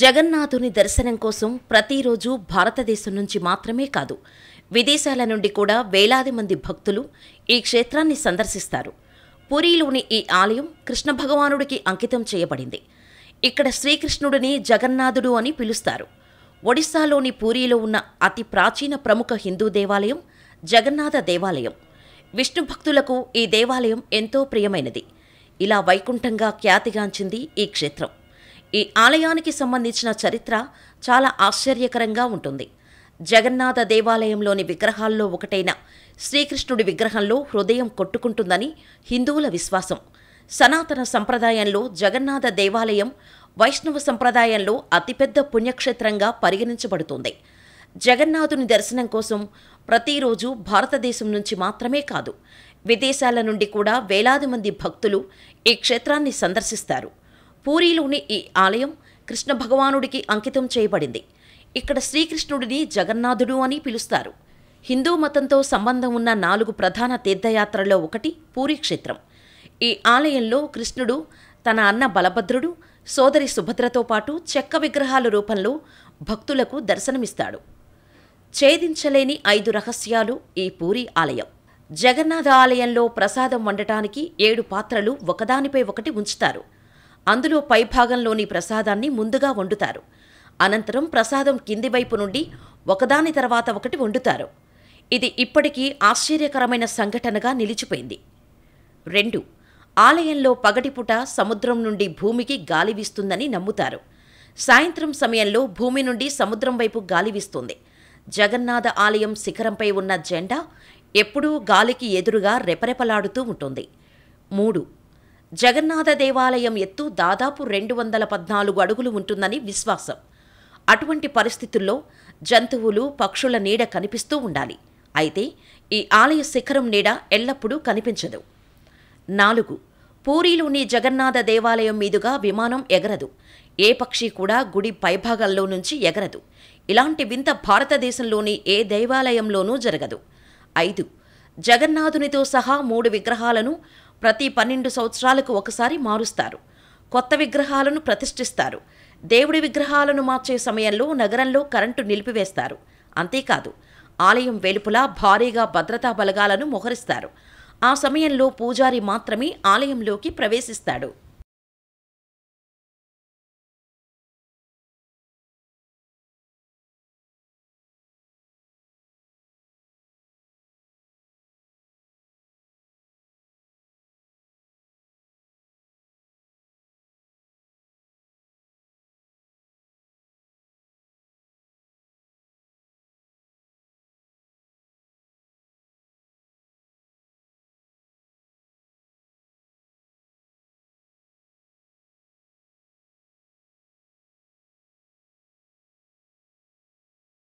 జగన్నాథుని దర్శనం కోసం ప్రతిరోజు భారతదేశం నుంచి మాత్రమే కాదు విదేశాల నుండి కూడా వేలాది మంది భక్తులు ఈ క్షేత్రాన్ని సందర్శిస్తారు పూరీలోని ఈ ఆలయం కృష్ణ భగవానుడికి అంకితం చేయబడింది ఇక్కడ శ్రీకృష్ణుడిని జగన్నాథుడు అని పిలుస్తారు ఒడిశాలోని పూరీలో ఉన్న అతి ప్రాచీన ప్రముఖ హిందూ దేవాలయం జగన్నాథ దేవాలయం విష్ణు భక్తులకు ఈ దేవాలయం ఎంతో ప్రియమైనది ఇలా వైకుంఠంగా ఖ్యాతిగాంచింది ఈ క్షేత్రం ఈ ఆలయానికి సంబంధించిన చరిత్ర చాలా ఆశ్చర్యకరంగా ఉంటుంది జగన్నాథ దేవాలయంలోని విగ్రహాల్లో ఒకటైన శ్రీకృష్ణుడి విగ్రహంలో హృదయం కొట్టుకుంటుందని హిందువుల విశ్వాసం సనాతన సంప్రదాయంలో జగన్నాథ దేవాలయం వైష్ణవ సంప్రదాయంలో అతిపెద్ద పుణ్యక్షేత్రంగా పరిగణించబడుతుంది జగన్నాథుని దర్శనం కోసం ప్రతిరోజు భారతదేశం నుంచి మాత్రమే కాదు విదేశాల నుండి కూడా వేలాది మంది భక్తులు ఈ క్షేత్రాన్ని సందర్శిస్తారు పూరిలోని ఈ ఆలయం కృష్ణ భగవానుడికి అంకితం చేయబడింది ఇక్కడ శ్రీకృష్ణుడిని జగన్నాథుడు అని పిలుస్తారు హిందూ మతంతో సంబంధం ఉన్న నాలుగు ప్రధాన తీర్థయాత్రల్లో ఒకటి పూరి క్షేత్రం ఈ ఆలయంలో కృష్ణుడు తన అన్న బలభద్రుడు సోదరి సుభద్రతో పాటు చెక్క విగ్రహాల రూపంలో భక్తులకు దర్శనమిస్తాడు ఛేదించలేని ఐదు రహస్యాలు ఈ పూరి ఆలయం జగన్నాథ ఆలయంలో ప్రసాదం వండటానికి ఏడు పాత్రలు ఒకదానిపై ఒకటి ఉంచుతారు అందులో పైభాగంలోని ప్రసాదాన్ని ముందుగా వండుతారు అనంతరం ప్రసాదం కింది వైపు నుండి ఒకదాని తర్వాత ఒకటి వండుతారు ఇది ఇప్పటికీ ఆశ్చర్యకరమైన సంఘటనగా నిలిచిపోయింది రెండు ఆలయంలో పగటిపూట సముద్రం నుండి భూమికి గాలి వీస్తుందని నమ్ముతారు సాయంత్రం సమయంలో భూమి నుండి సముద్రం వైపు గాలి వీస్తుంది జగన్నాథ ఆలయం శిఖరంపై ఉన్న జెండా ఎప్పుడూ గాలికి ఎదురుగా రెపరెపలాడుతూ ఉంటుంది మూడు జగన్నాథ దేవాలయం ఎత్తు దాదాపు రెండు వందల పద్నాలుగు అడుగులు ఉంటుందని విశ్వాసం అటువంటి పరిస్థితుల్లో జంతువులు పక్షుల నీడ కనిపిస్తూ ఉండాలి అయితే ఈ ఆలయ శిఖరం నీడ ఎల్లప్పుడూ కనిపించదు నాలుగు పూరీలోని జగన్నాథ దేవాలయం మీదుగా విమానం ఎగరదు ఏ పక్షి కూడా గుడి పైభాగాల్లో నుంచి ఎగరదు ఇలాంటి వింత భారతదేశంలోని ఏ దేవాలయంలోనూ జరగదు ఐదు జగన్నాథునితో సహా మూడు విగ్రహాలను ప్రతి పన్నెండు సంవత్సరాలకు ఒకసారి మారుస్తారు కొత్త విగ్రహాలను ప్రతిష్ఠిస్తారు దేవుడి విగ్రహాలను మార్చే సమయంలో నగరంలో కరెంటు నిలిపివేస్తారు అంతేకాదు ఆలయం వెలుపుల భారీగా భద్రతా బలగాలను మొహరిస్తారు ఆ సమయంలో పూజారి మాత్రమే ఆలయంలోకి ప్రవేశిస్తాడు